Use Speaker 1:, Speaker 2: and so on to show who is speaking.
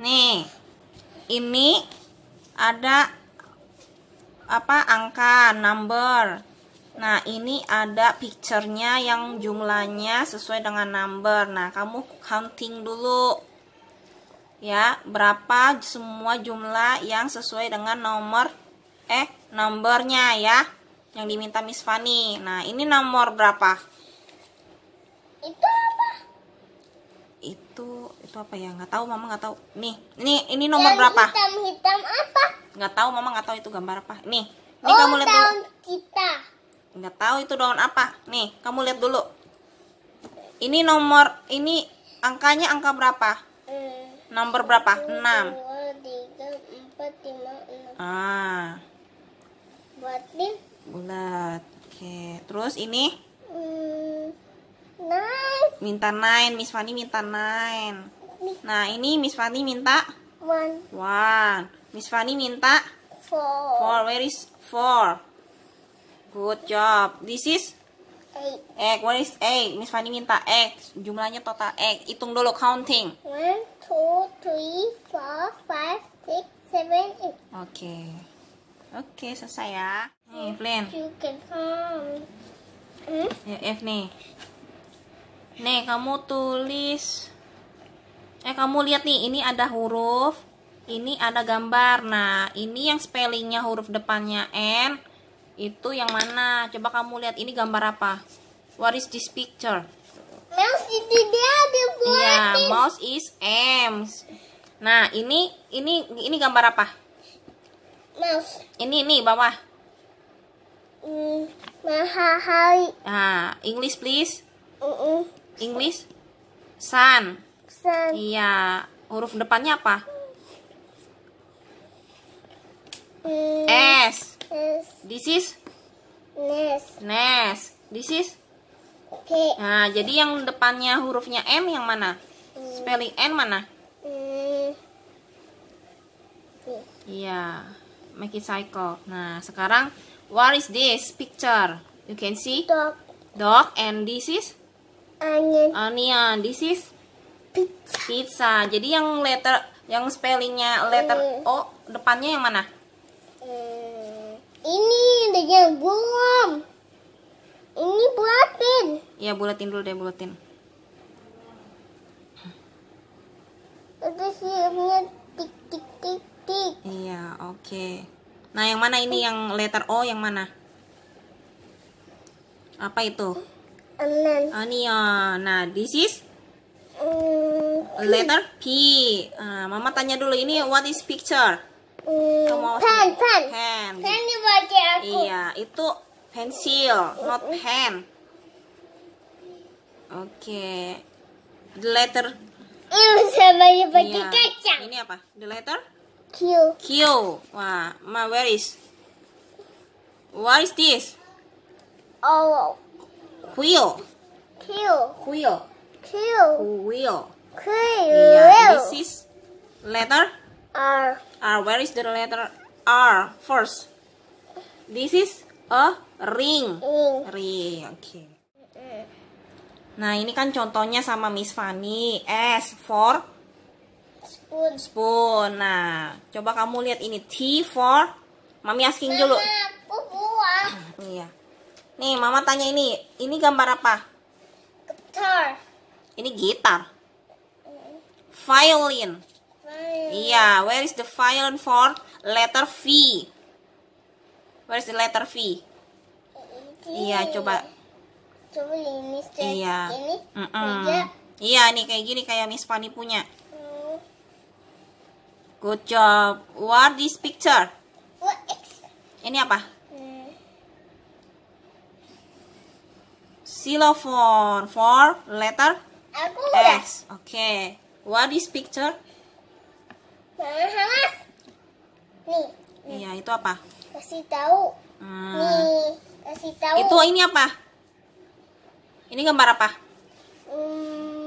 Speaker 1: Nih, ini ada apa angka number. Nah, ini ada picture-nya yang jumlahnya sesuai dengan number. Nah, kamu counting dulu. Ya, berapa semua jumlah yang sesuai dengan nomor eh nomornya ya yang diminta Miss Fani. Nah, ini nomor berapa? Itu itu itu apa ya nggak tahu mama nggak tahu nih ini ini nomor yang berapa hitam hitam apa nggak tahu mama nggak tahu itu gambar apa nih nih oh, kamu lihat dulu kita nggak tahu itu daun apa nih kamu lihat dulu ini nomor ini angkanya angka berapa hmm. nomor berapa enam ah bulat bulat oke terus ini hmm. nah minta nine, Miss Fanny minta nine. nah ini Miss Fanny minta one. One, Miss Fanny minta four. Four, where is four? good job this is Egg. What is egg? Miss Fanny minta egg. Jumlahnya total egg. Hitung dulu counting. One, two, three, four, five, six, seven, eight. Oke. Okay. Oke, okay, selesai ya. Nih, Flynn. You can come. Hmm? Ya, F nih. Nih, kamu tulis. Eh, kamu lihat nih, ini ada huruf, ini ada gambar. Nah, ini yang spellingnya huruf depannya N. Itu yang mana? Coba kamu lihat, ini gambar apa? What is this picture? Mouse itu dia ada buat. Iya, mouse is M. Nah, ini ini ini gambar apa? Mouse. Ini ini bawah. Mm, Nah, English please. Mm -mm. Inggris, sun. Sun. Iya, huruf depannya apa? Mm. S. S. This is nest. Nes. This is P. Nah, jadi yang depannya hurufnya M yang mana? Mm. Spelling N mana? Mm. Iya, make it cycle. Nah, sekarang what is this picture? You can see dog. Dog and this is onion. Onion. This is pizza. Pizza. Jadi yang letter yang spellingnya letter mm. O depannya yang mana? Mm. Ini dia belum. Ini bulatin. Ya bulatin dulu deh bulatin. Ada siapnya tik tik tik tik. Iya oke. Okay. Nah yang mana ini hmm. yang letter O yang mana? Apa itu? onion. Ah, onion. Ah. Nah, this is um, letter P. Uh, Mama tanya dulu ini what is picture? Mm, Kamu pen, pen. Pen. Pen dipakai aku. Iya, itu pensil, not pen. Oke. Okay. The letter Ini sama pakai iya. kacang. Ini apa? The letter Q. Q. Wah, Ma, where is? What is this? Oh. Wheel. Wheel. Wheel. Wheel. Wheel. Yeah, this is letter R. R. Where is the letter R first? This is a ring. Ring. ring. Oke. Okay. Nah, ini kan contohnya sama Miss Fanny. S for spoon. Spoon. Nah, coba kamu lihat ini T for Mami asking dulu. Mama, aku buang. Iya. Nih, Mama tanya ini, ini gambar apa? Gitar. Ini gitar. Mm-hmm. Violin. Iya, Iya, where is the violin for letter V? Where is the letter V? Mm-hmm. Iya, coba. Coba ini Iya. Ini. Mm -mm. Iya, nih kayak gini kayak Miss Fanny punya. Mm-hmm. Good job. What this picture? What Ini apa? xylophone for letter X. Okay. What is picture? Nih. Nih. Iya, itu apa? Kasih tahu. Hmm. Nih, kasih tahu. Itu ini apa? Ini gambar apa? Hmm,